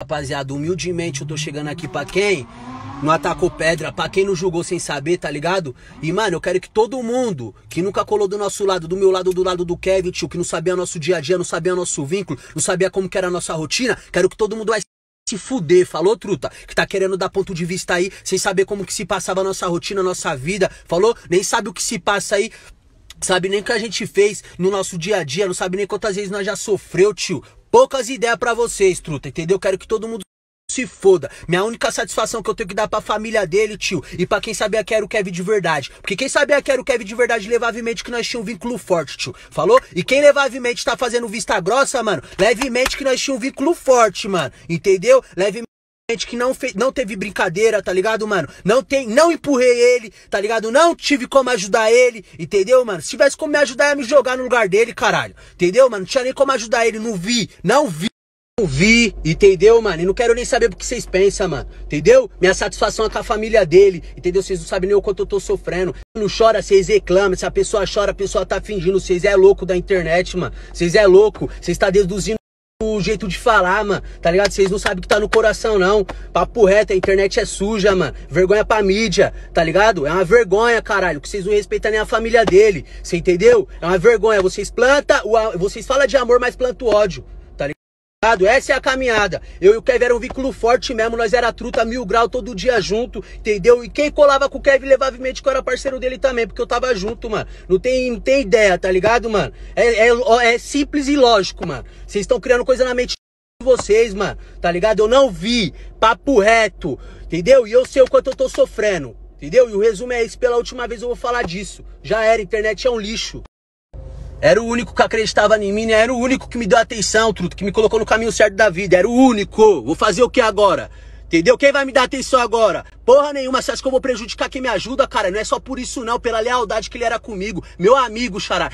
Rapaziada, humildemente eu tô chegando aqui pra quem não atacou pedra, pra quem não julgou sem saber, tá ligado? E, mano, eu quero que todo mundo que nunca colou do nosso lado, do meu lado, do lado do Kevin, tio, que não sabia nosso dia a dia, não sabia nosso vínculo, não sabia como que era a nossa rotina, quero que todo mundo vai se fuder, falou, truta? Que tá querendo dar ponto de vista aí, sem saber como que se passava a nossa rotina, a nossa vida, falou? Nem sabe o que se passa aí, sabe nem o que a gente fez no nosso dia a dia, não sabe nem quantas vezes nós já sofreu, tio poucas ideias para vocês, truta, entendeu? Quero que todo mundo se foda. Minha única satisfação que eu tenho que dar pra família dele, tio, e pra quem sabia que era o Kevin de verdade. Porque quem sabia que era o Kevin de verdade levava em mente que nós tínhamos um vínculo forte, tio. Falou? E quem levava em mente tá fazendo vista grossa, mano, leve em mente que nós tínhamos um vínculo forte, mano. Entendeu? Leve Gente que não, fez, não teve brincadeira, tá ligado, mano? Não tem, não empurrei ele, tá ligado? Não tive como ajudar ele, entendeu, mano? Se tivesse como me ajudar, ia me jogar no lugar dele, caralho. Entendeu, mano? Não tinha nem como ajudar ele, não vi, não vi. Não vi, entendeu, mano? E não quero nem saber o que vocês pensam, mano. Entendeu? Minha satisfação é com a família dele, entendeu? Vocês não sabem nem o quanto eu tô sofrendo. Não chora, vocês reclamam. Se a pessoa chora, a pessoa tá fingindo. Vocês é louco da internet, mano. Vocês é louco. Vocês tá deduzindo o jeito de falar, mano. Tá ligado? Vocês não sabem o que tá no coração, não. Papo reto, a internet é suja, mano. Vergonha pra mídia, tá ligado? É uma vergonha, caralho. Que vocês não respeitam nem a família dele. Você entendeu? É uma vergonha. Vocês planta, o, vocês falam de amor, mas plantam ódio. Essa é a caminhada. Eu e o Kevin era um vínculo forte mesmo, nós era truta mil grau todo dia junto, entendeu? E quem colava com o Kevin levava em mente que eu era parceiro dele também, porque eu tava junto, mano. Não tem, não tem ideia, tá ligado, mano? É, é, é simples e lógico, mano. Vocês estão criando coisa na mente de vocês, mano, tá ligado? Eu não vi, papo reto, entendeu? E eu sei o quanto eu tô sofrendo, entendeu? E o resumo é esse, pela última vez eu vou falar disso. Já era, internet é um lixo. Era o único que acreditava em mim, né? era o único que me deu atenção, truto, que me colocou no caminho certo da vida. Era o único. Vou fazer o que agora? Entendeu? Quem vai me dar atenção agora? Porra nenhuma, você acha que eu vou prejudicar quem me ajuda, cara? Não é só por isso não, pela lealdade que ele era comigo, meu amigo, xará.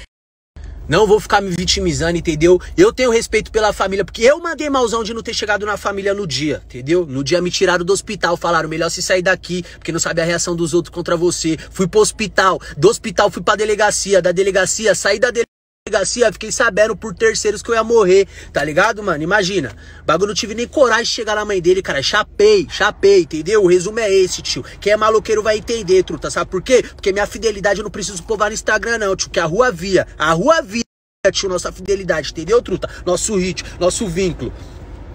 Não vou ficar me vitimizando, entendeu? Eu tenho respeito pela família, porque eu mandei malzão de não ter chegado na família no dia, entendeu? No dia me tiraram do hospital, falaram melhor se sair daqui, porque não sabe a reação dos outros contra você. Fui pro hospital, do hospital fui pra delegacia, da delegacia saí da delegacia delegacia, fiquei sabendo por terceiros que eu ia morrer, tá ligado, mano? Imagina, bagulho não tive nem coragem de chegar na mãe dele, cara, chapei, chapei, entendeu? O resumo é esse, tio, quem é maloqueiro vai entender, truta, sabe por quê? Porque minha fidelidade eu não preciso provar no Instagram não, tio, que a rua via, a rua via, tio, nossa fidelidade, entendeu, truta? Nosso ritmo, nosso vínculo.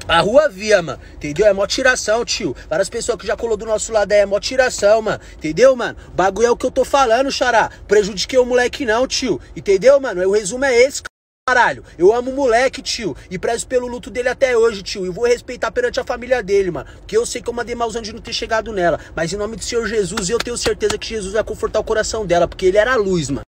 Pra rua via, mano. Entendeu? É mó tiração, tio. Várias pessoas que já colou do nosso lado aí é mó tiração, mano. Entendeu, mano? bagulho é o que eu tô falando, xará. Prejudiquei o moleque não, tio. Entendeu, mano? O resumo é esse, caralho. Eu amo o moleque, tio. E prezo pelo luto dele até hoje, tio. E vou respeitar perante a família dele, mano. Porque eu sei que eu mandei malzão de não ter chegado nela. Mas em nome do Senhor Jesus, eu tenho certeza que Jesus vai confortar o coração dela. Porque ele era a luz, mano.